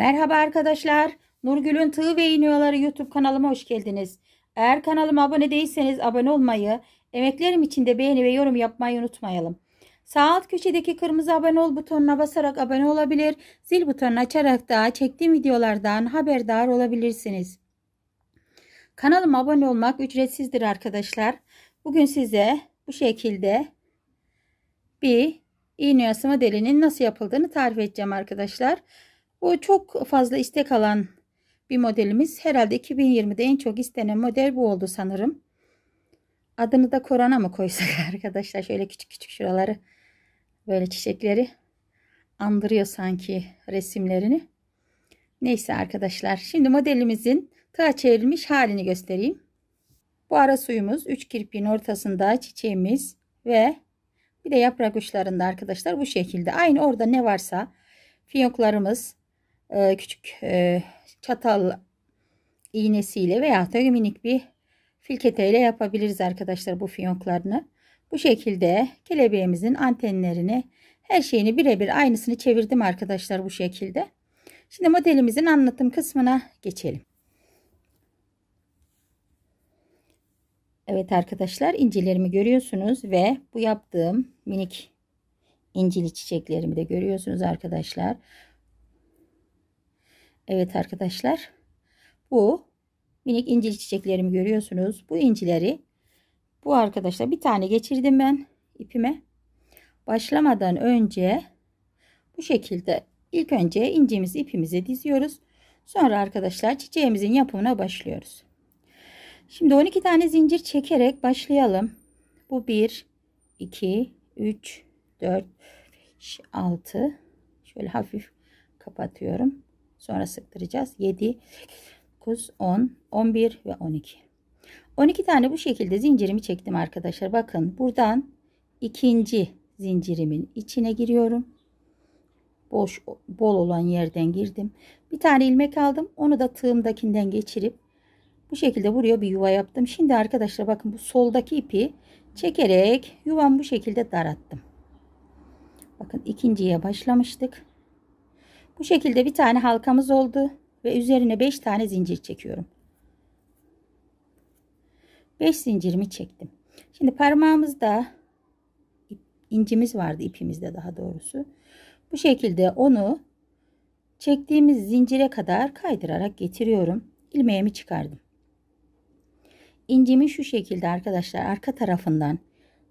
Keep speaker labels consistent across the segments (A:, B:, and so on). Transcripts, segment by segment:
A: Merhaba arkadaşlar. Nurgül'ün Tığ ve İğniyorları YouTube kanalıma hoş geldiniz. Eğer kanalıma abone değilseniz abone olmayı, emeklerim için de beğeni ve yorum yapmayı unutmayalım. Sağ alt köşedeki kırmızı abone ol butonuna basarak abone olabilir, zil butonunu açarak da çektiğim videolardan haberdar olabilirsiniz. Kanalıma abone olmak ücretsizdir arkadaşlar. Bugün size bu şekilde bir iğne yasama delinin nasıl yapıldığını tarif edeceğim arkadaşlar. Arkadaşlar. Bu çok fazla istek alan bir modelimiz. Herhalde 2020'de en çok istenen model bu oldu sanırım. Adını da korona mı koysak arkadaşlar? Şöyle küçük küçük şuraları böyle çiçekleri andırıyor sanki resimlerini. Neyse arkadaşlar. Şimdi modelimizin tığa çevrilmiş halini göstereyim. Bu ara suyumuz 3 kirpiğin ortasında çiçeğimiz ve bir de yaprak uçlarında arkadaşlar bu şekilde. Aynı orada ne varsa fiyonklarımız e, küçük e, çatal iğnesiyle veya da minik bir filketeyle yapabiliriz arkadaşlar bu fiyonklarını. Bu şekilde kelebeğimizin antenlerini her şeyini birebir aynısını çevirdim arkadaşlar bu şekilde. Şimdi modelimizin anlatım kısmına geçelim. Evet arkadaşlar incilerimi görüyorsunuz ve bu yaptığım minik incili çiçeklerimi de görüyorsunuz arkadaşlar. Evet arkadaşlar. Bu minik incil çiçeklerimi görüyorsunuz. Bu incileri bu arkadaşlar bir tane geçirdim ben ipime. Başlamadan önce bu şekilde ilk önce incimizi ipimizi diziyoruz. Sonra arkadaşlar çiçeğimizin yapımına başlıyoruz. Şimdi 12 tane zincir çekerek başlayalım. Bu 1 2 3 4 5 6 şöyle hafif kapatıyorum. Sonra sıktıracağız. 7, 9, 10, 11 ve 12. 12 tane bu şekilde zincirimi çektim arkadaşlar. Bakın buradan ikinci zincirimin içine giriyorum. Boş bol olan yerden girdim. Bir tane ilmek aldım. Onu da tığımdakinden geçirip bu şekilde buraya bir yuva yaptım. Şimdi arkadaşlar bakın bu soldaki ipi çekerek yuvam bu şekilde darattım. Bakın ikinciye başlamıştık. Bu şekilde bir tane halkamız oldu ve üzerine 5 tane zincir çekiyorum. 5 zincirimi çektim. Şimdi parmağımızda incimiz vardı ipimizde daha doğrusu. Bu şekilde onu çektiğimiz zincire kadar kaydırarak getiriyorum. İlmeğimi çıkardım. İncimi şu şekilde arkadaşlar arka tarafından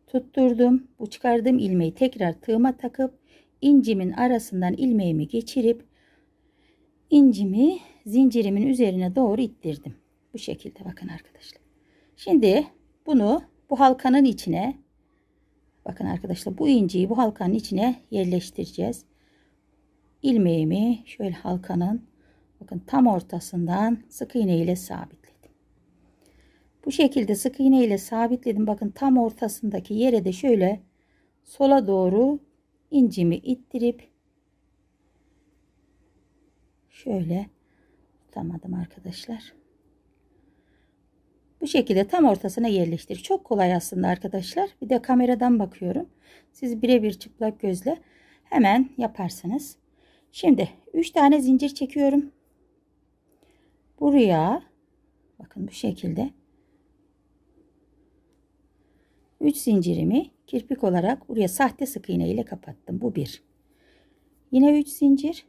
A: tutturdum. Bu çıkardığım ilmeği tekrar tığıma takıp incimin arasından ilmeğimi geçirip incimi zincirimin üzerine doğru ittirdim. Bu şekilde bakın arkadaşlar. Şimdi bunu bu halkanın içine bakın arkadaşlar bu inciyi bu halkanın içine yerleştireceğiz. İlmeğimi şöyle halkanın bakın tam ortasından sık iğne ile sabitledim. Bu şekilde sık iğne ile sabitledim. Bakın tam ortasındaki yere de şöyle sola doğru incimi ittirip şöyle tutamadım arkadaşlar. Bu şekilde tam ortasına yerleştir. Çok kolay aslında arkadaşlar. Bir de kameradan bakıyorum. Siz birebir çıplak gözle hemen yaparsınız. Şimdi 3 tane zincir çekiyorum. Buraya bakın bu şekilde 3 zincirimi kirpik olarak buraya sahte sık iğne ile kapattım. Bu bir. Yine 3 zincir.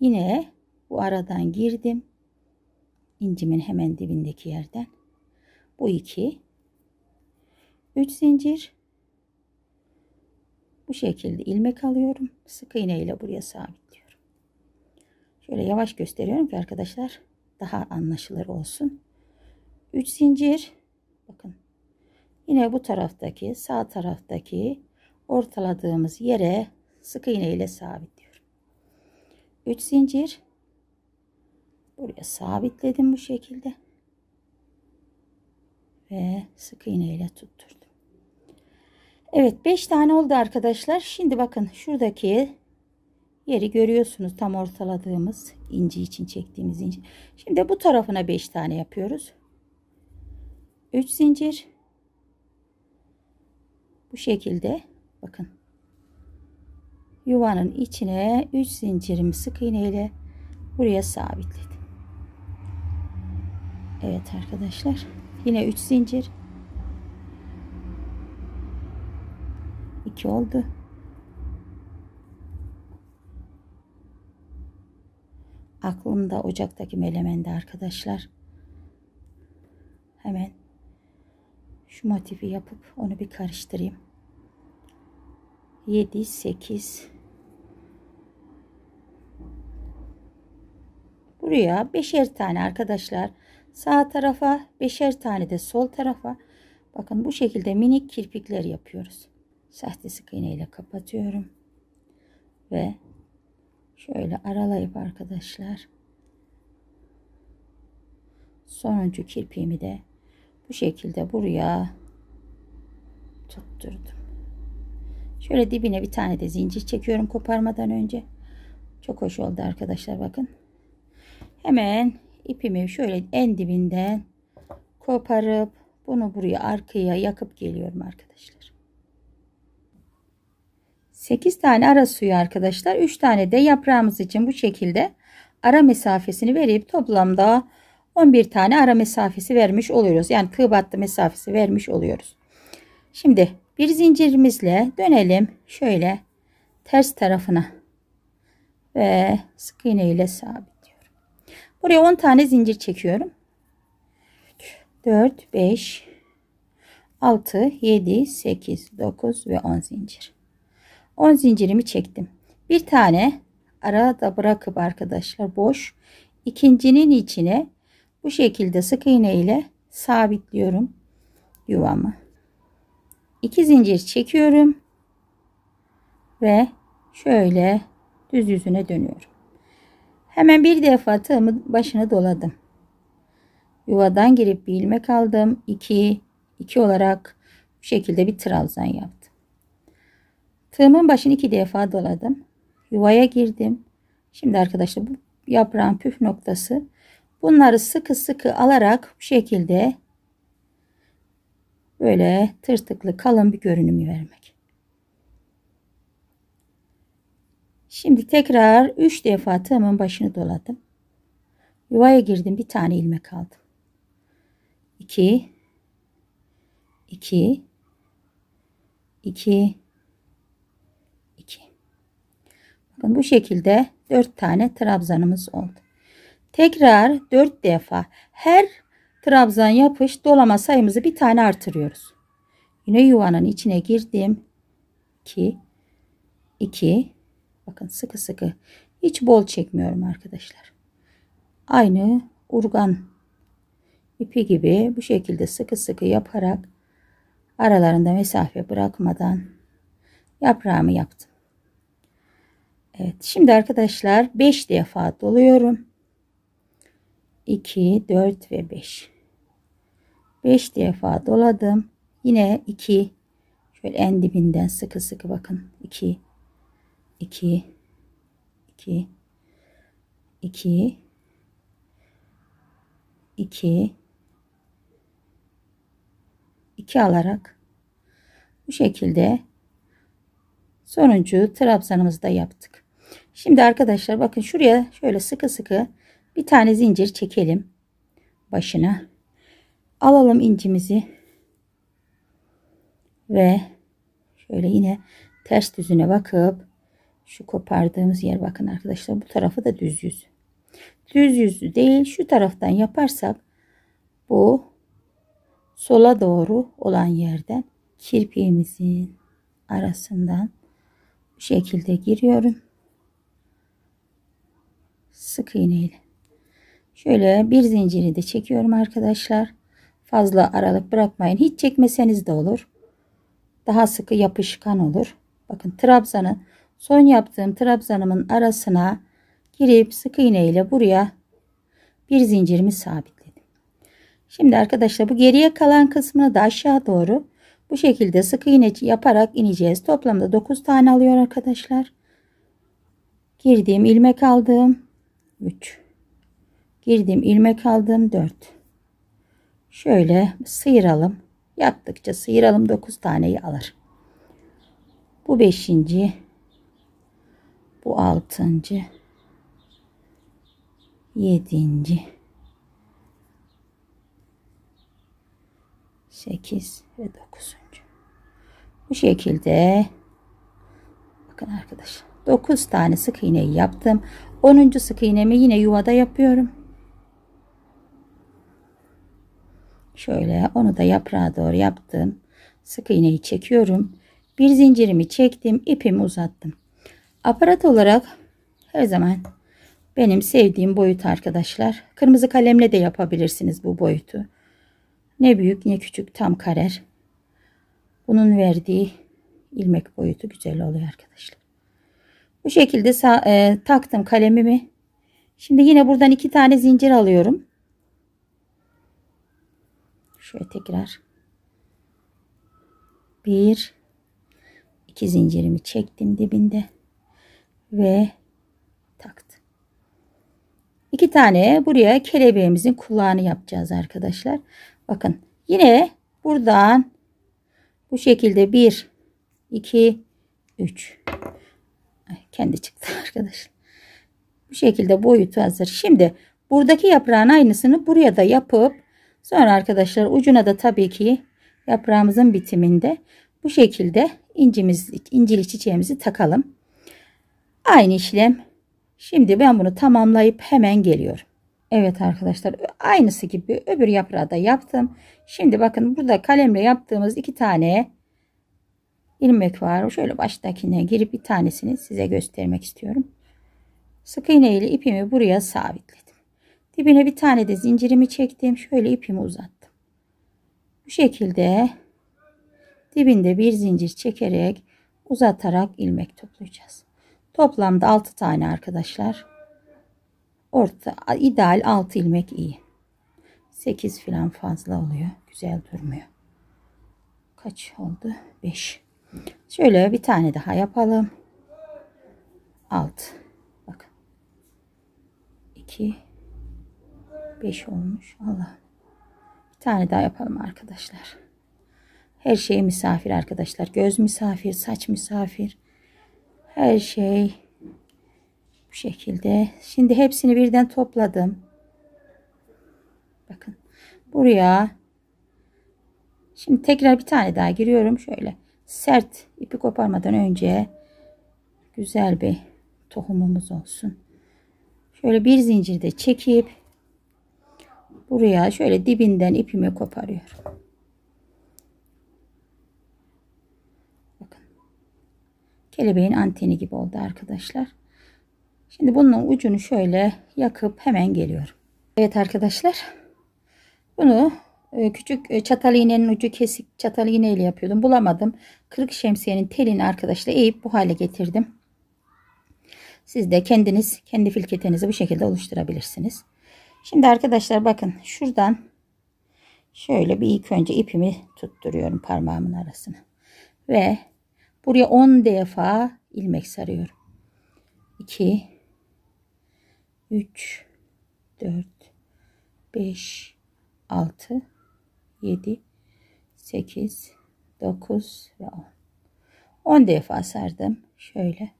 A: Yine bu aradan girdim. İncimin hemen dibindeki yerden. Bu iki. 3 zincir. Bu şekilde ilmek alıyorum. Sık iğne ile buraya sabitliyorum. Şöyle yavaş gösteriyorum ki arkadaşlar daha anlaşılır olsun. 3 zincir. Bakın Yine bu taraftaki sağ taraftaki ortaladığımız yere sık iğne ile sabitliyorum. 3 zincir buraya sabitledim bu şekilde. Ve sık iğne ile tutturdum. Evet 5 tane oldu arkadaşlar. Şimdi bakın şuradaki yeri görüyorsunuz tam ortaladığımız inci için çektiğimiz inci. Şimdi bu tarafına 5 tane yapıyoruz. 3 zincir bu şekilde bakın. Yuvanın içine 3 zincirimi sık iğne ile buraya sabitledim. Evet arkadaşlar. Yine 3 zincir. 2 oldu. Aklımda ocaktaki melemende arkadaşlar. Hemen şu motifi yapıp onu bir karıştırayım. 7 8 Buraya beşer tane arkadaşlar. Sağ tarafa beşer tane de sol tarafa. Bakın bu şekilde minik kirpikler yapıyoruz. Sahte sık iğne ile kapatıyorum. Ve şöyle aralayıp arkadaşlar sonuncu kirpiğimi de bu şekilde buraya tutturdum. Şöyle dibine bir tane de zincir çekiyorum koparmadan önce. Çok hoş oldu arkadaşlar bakın. Hemen ipimi şöyle en dibinden koparıp bunu buraya arkaya yakıp geliyorum arkadaşlar. 8 tane ara suyu arkadaşlar. 3 tane de yaprağımız için bu şekilde ara mesafesini verip toplamda 11 tane ara mesafesi vermiş oluyoruz. Yani tığ battı mesafesi vermiş oluyoruz. Şimdi bir zincirimizle dönelim. Şöyle ters tarafına ve sık iğne ile sabitliyorum. Buraya 10 tane zincir çekiyorum. 4, 5, 6, 7, 8, 9 ve 10 zincir. 10 zincirimi çektim. Bir tane arada bırakıp arkadaşlar boş. ikincinin içine bu şekilde sık iğne ile sabitliyorum yuvamı. 2 zincir çekiyorum ve şöyle düz yüzüne dönüyorum. Hemen bir defa tığımın başını doladım. Yuvadan girip bir ilmek aldım. 2 2 olarak bu şekilde bir trabzan yaptım. Tığımın başını iki defa doladım. Yuvaya girdim. Şimdi arkadaşlar bu yaprağın püf noktası Bunları sıkı sıkı alarak bu şekilde böyle tırtıklı kalın bir görünümü vermek. Şimdi tekrar 3 defa tığımın başını doladım. Yuvaya girdim bir tane ilmek aldım. 2 2 2 2 Bakın bu şekilde 4 tane trabzanımız oldu. Tekrar 4 defa her trabzan yapış dolama sayımızı bir tane artırıyoruz. Yine yuvanın içine girdim. 2 2 Bakın sıkı sıkı. Hiç bol çekmiyorum arkadaşlar. Aynı urgan ipi gibi bu şekilde sıkı sıkı yaparak aralarında mesafe bırakmadan yaprağımı yaptım. Evet şimdi arkadaşlar 5 defa doluyorum. 2, 4 ve 5. 5 defa doladım. Yine 2. Şöyle en dibinden sıkı sıkı bakın. 2, 2, 2, 2, 2, 2 alarak bu şekilde sonuncu trabzanımızı da yaptık. Şimdi arkadaşlar bakın şuraya şöyle sıkı sıkı bir tane zincir çekelim başına. Alalım incimizi ve şöyle yine ters düzüne bakıp şu kopardığımız yer bakın arkadaşlar bu tarafı da düz yüz. Düz yüzü değil şu taraftan yaparsak bu sola doğru olan yerden kirpiğimizin arasından bu şekilde giriyorum. Sık iğneyle. Şöyle bir zinciri de çekiyorum arkadaşlar. Fazla aralık bırakmayın. Hiç çekmeseniz de olur. Daha sıkı yapışkan olur. Bakın trabzanın son yaptığım trabzanımın arasına girip sık iğne ile buraya bir zincirimi sabitledim. Şimdi arkadaşlar bu geriye kalan kısmını da aşağı doğru bu şekilde sık iğne yaparak ineceğiz. Toplamda 9 tane alıyor arkadaşlar. Girdiğim ilmek aldım. 3 girdiğim ilmek aldım 4 şöyle sıyıralım yaptıkça sıyıralım 9 taneyi alır bu 5. bu 6. 7. 8 ve 9. Bu şekilde bakın arkadaşlar 9 tane sık iğneyi yaptım. 10. sık iğnemi yine yuvada yapıyorum. Şöyle onu da yaprağa doğru yaptım. Sık iğneyi çekiyorum. Bir zincirimi çektim. ipimi uzattım. Aparat olarak her zaman benim sevdiğim boyut arkadaşlar. Kırmızı kalemle de yapabilirsiniz bu boyutu. Ne büyük ne küçük tam karar. Bunun verdiği ilmek boyutu güzel oluyor arkadaşlar. Bu şekilde sağ, e, taktım kalemimi. Şimdi yine buradan iki tane zincir alıyorum. Şöyle tekrar. Bir. iki zincirimi çektim dibinde. Ve taktım. İki tane buraya kelebeğimizin kulağını yapacağız arkadaşlar. Bakın yine buradan bu şekilde bir, iki, üç. Ay, kendi çıktı arkadaşlar. Bu şekilde boyutu hazır. Şimdi buradaki yaprağın aynısını buraya da yapıp Sonra arkadaşlar ucuna da tabii ki yaprağımızın bitiminde bu şekilde incimiz, incili çiçeğimizi takalım. Aynı işlem. Şimdi ben bunu tamamlayıp hemen geliyorum. Evet arkadaşlar aynısı gibi öbür yaprağı da yaptım. Şimdi bakın burada kalemle yaptığımız iki tane ilmek var. Şöyle baştakine girip bir tanesini size göstermek istiyorum. Sık iğne ile ipimi buraya sabitledim. Dibine bir tane de zincirimi çektim. Şöyle ipimi uzattım. Bu şekilde dibinde bir zincir çekerek uzatarak ilmek toplayacağız. Toplamda 6 tane arkadaşlar. Orta ideal 6 ilmek iyi. 8 falan fazla oluyor. Güzel durmuyor. Kaç oldu? 5. Şöyle bir tane daha yapalım. 6. Bakın. 2 5 olmuş. Allah. Bir tane daha yapalım arkadaşlar. Her şey misafir arkadaşlar. Göz misafir, saç misafir. Her şey bu şekilde. Şimdi hepsini birden topladım. Bakın buraya şimdi tekrar bir tane daha giriyorum. Şöyle sert ipi koparmadan önce güzel bir tohumumuz olsun. Şöyle bir zincirde çekip buraya şöyle dibinden ipimi koparıyorum. Bakın. Kelebeğin anteni gibi oldu arkadaşlar. Şimdi bunun ucunu şöyle yakıp hemen geliyorum. Evet arkadaşlar. Bunu e, küçük e, çatal iğnenin ucu kesik çatal iğne ile yapıyordum. Bulamadım. Kırık şemsiyenin telini arkadaşlar eğip bu hale getirdim. Siz de kendiniz kendi filketenizi bu şekilde oluşturabilirsiniz. Şimdi arkadaşlar bakın şuradan şöyle bir ilk önce ipimi tutturuyorum parmağımın arasına. Ve buraya 10 defa ilmek sarıyorum. 2 3 4 5 6 7 8 9 ve 10 10 defa sardım şöyle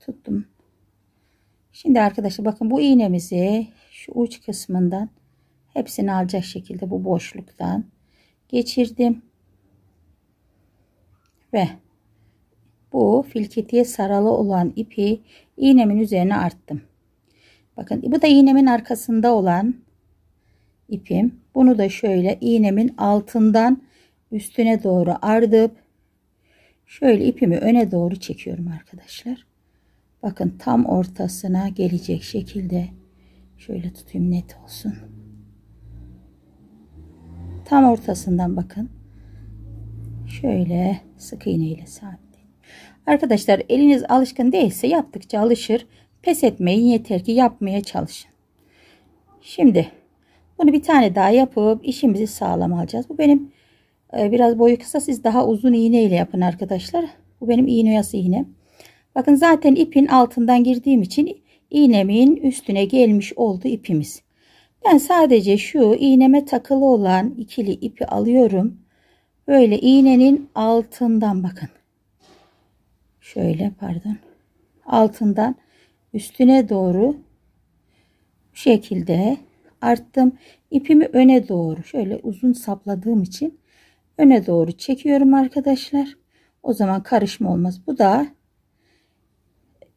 A: tuttum Şimdi arkadaşlar bakın bu iğnemizi şu uç kısmından hepsini alacak şekilde bu boşluktan geçirdim. Ve bu filketiye saralı olan ipi iğnemin üzerine arttım. Bakın bu da iğnemin arkasında olan ipim. Bunu da şöyle iğnemin altından üstüne doğru ardıp şöyle ipimi öne doğru çekiyorum arkadaşlar. Bakın tam ortasına gelecek şekilde şöyle tutayım net olsun. Tam ortasından bakın. Şöyle sık iğne ile sabitleyin. Arkadaşlar eliniz alışkın değilse yaptıkça alışır. Pes etmeyin yeter ki yapmaya çalışın. Şimdi bunu bir tane daha yapıp işimizi sağlam alacağız. Bu benim e, biraz boyu kısa siz daha uzun iğne ile yapın arkadaşlar. Bu benim iğne oyası iğnem. Bakın zaten ipin altından girdiğim için iğnemin üstüne gelmiş oldu ipimiz. Ben sadece şu iğneme takılı olan ikili ipi alıyorum. Böyle iğnenin altından bakın. Şöyle pardon. Altından üstüne doğru bu şekilde arttım. İpimi öne doğru şöyle uzun sapladığım için öne doğru çekiyorum arkadaşlar. O zaman karışma olmaz. Bu da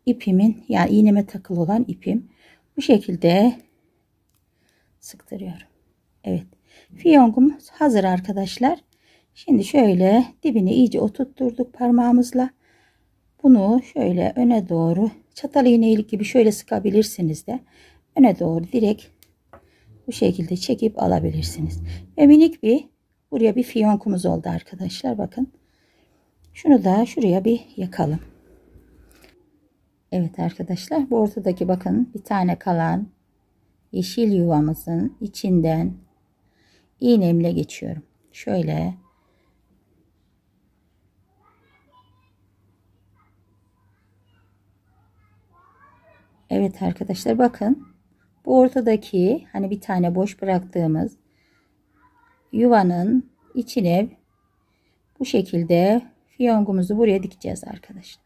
A: ipimin yani iğneme takılı olan ipim bu şekilde sıktırıyorum. Evet. Fiyongum hazır arkadaşlar. Şimdi şöyle dibini iyice oturtturduk parmağımızla. Bunu şöyle öne doğru çatal iğnelik gibi şöyle sıkabilirsiniz de öne doğru direkt bu şekilde çekip alabilirsiniz. Ve minik bir buraya bir fiyonkumuz oldu arkadaşlar bakın. Şunu da şuraya bir yakalım. Evet arkadaşlar bu ortadaki bakın bir tane kalan yeşil yuvamızın içinden iğnemle geçiyorum. Şöyle Evet arkadaşlar bakın bu ortadaki hani bir tane boş bıraktığımız yuvanın içine bu şekilde fiyongumuzu buraya dikeceğiz arkadaşlar.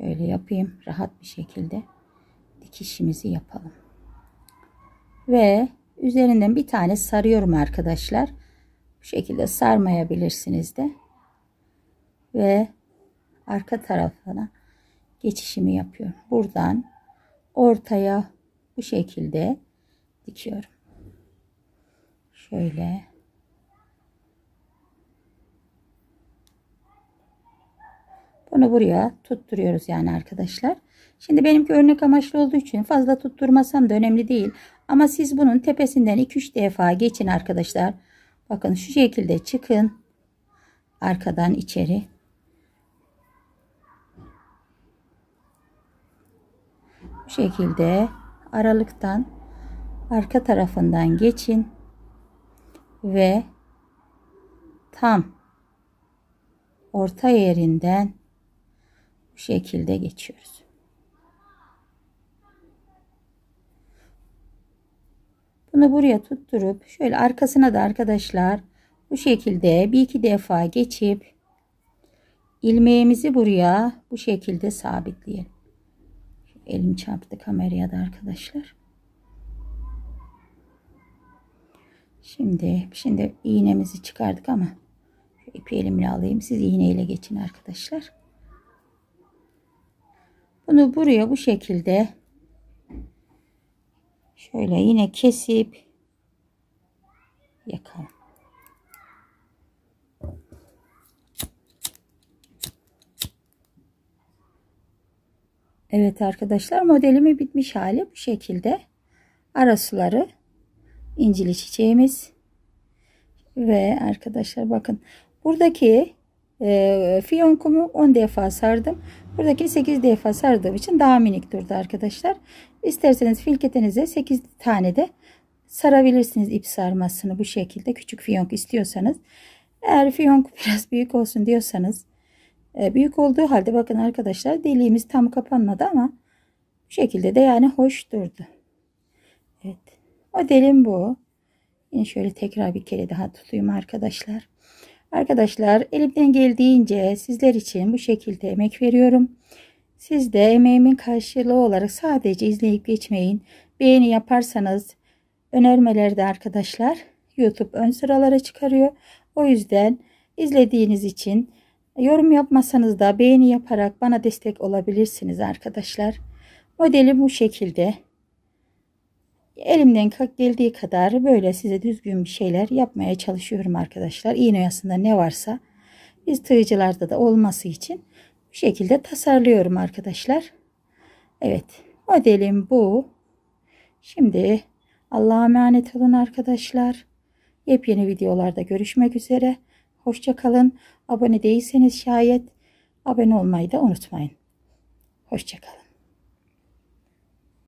A: Şöyle yapayım rahat bir şekilde dikişimizi yapalım. Ve üzerinden bir tane sarıyorum arkadaşlar. Bu şekilde sarmayabilirsiniz de. Ve arka tarafına geçişimi yapıyorum. Buradan ortaya bu şekilde dikiyorum. Şöyle Bunu buraya tutturuyoruz yani arkadaşlar. Şimdi benimki örnek amaçlı olduğu için fazla tutturmasam da önemli değil. Ama siz bunun tepesinden 2-3 defa geçin arkadaşlar. Bakın şu şekilde çıkın. Arkadan içeri. Bu şekilde aralıktan arka tarafından geçin. Ve tam orta yerinden şekilde geçiyoruz. Bunu buraya tutturup şöyle arkasına da arkadaşlar bu şekilde bir iki defa geçip ilmeğimizi buraya bu şekilde sabitleyelim. Elim çarptı kameraya da arkadaşlar. Şimdi şimdi iğnemizi çıkardık ama ipi elimle alayım. Siz iğneyle geçin arkadaşlar. Bunu buraya bu şekilde şöyle yine kesip yakalım. Evet arkadaşlar modelimi bitmiş hali bu şekilde. Arasuları incili çiçeğimiz ve arkadaşlar bakın buradaki e, fiyonkumu 10 defa sardım. Buradaki 8 defa sardığım için daha minik durdu arkadaşlar. İsterseniz filketinize 8 tane de sarabilirsiniz ip sarmasını bu şekilde. Küçük fiyonk istiyorsanız. Eğer fiyonk biraz büyük olsun diyorsanız. E, büyük olduğu halde bakın arkadaşlar deliğimiz tam kapanmadı ama bu şekilde de yani hoş durdu. Evet. o delim bu. Yine şöyle tekrar bir kere daha tutayım arkadaşlar. Arkadaşlar elimden geldiğince sizler için bu şekilde emek veriyorum. Siz de emeğimin karşılığı olarak sadece izleyip geçmeyin. Beğeni yaparsanız önermelerde arkadaşlar YouTube ön sıralara çıkarıyor. O yüzden izlediğiniz için yorum yapmasanız da beğeni yaparak bana destek olabilirsiniz arkadaşlar. Modeli bu şekilde. Elimden geldiği kadar böyle size düzgün bir şeyler yapmaya çalışıyorum arkadaşlar. İğne oyasında ne varsa biz tığcılarda da olması için bu şekilde tasarlıyorum arkadaşlar. Evet modelim bu. Şimdi Allah'a emanet olun arkadaşlar. Yepyeni videolarda görüşmek üzere. Hoşçakalın. Abone değilseniz şayet abone olmayı da unutmayın. Hoşçakalın.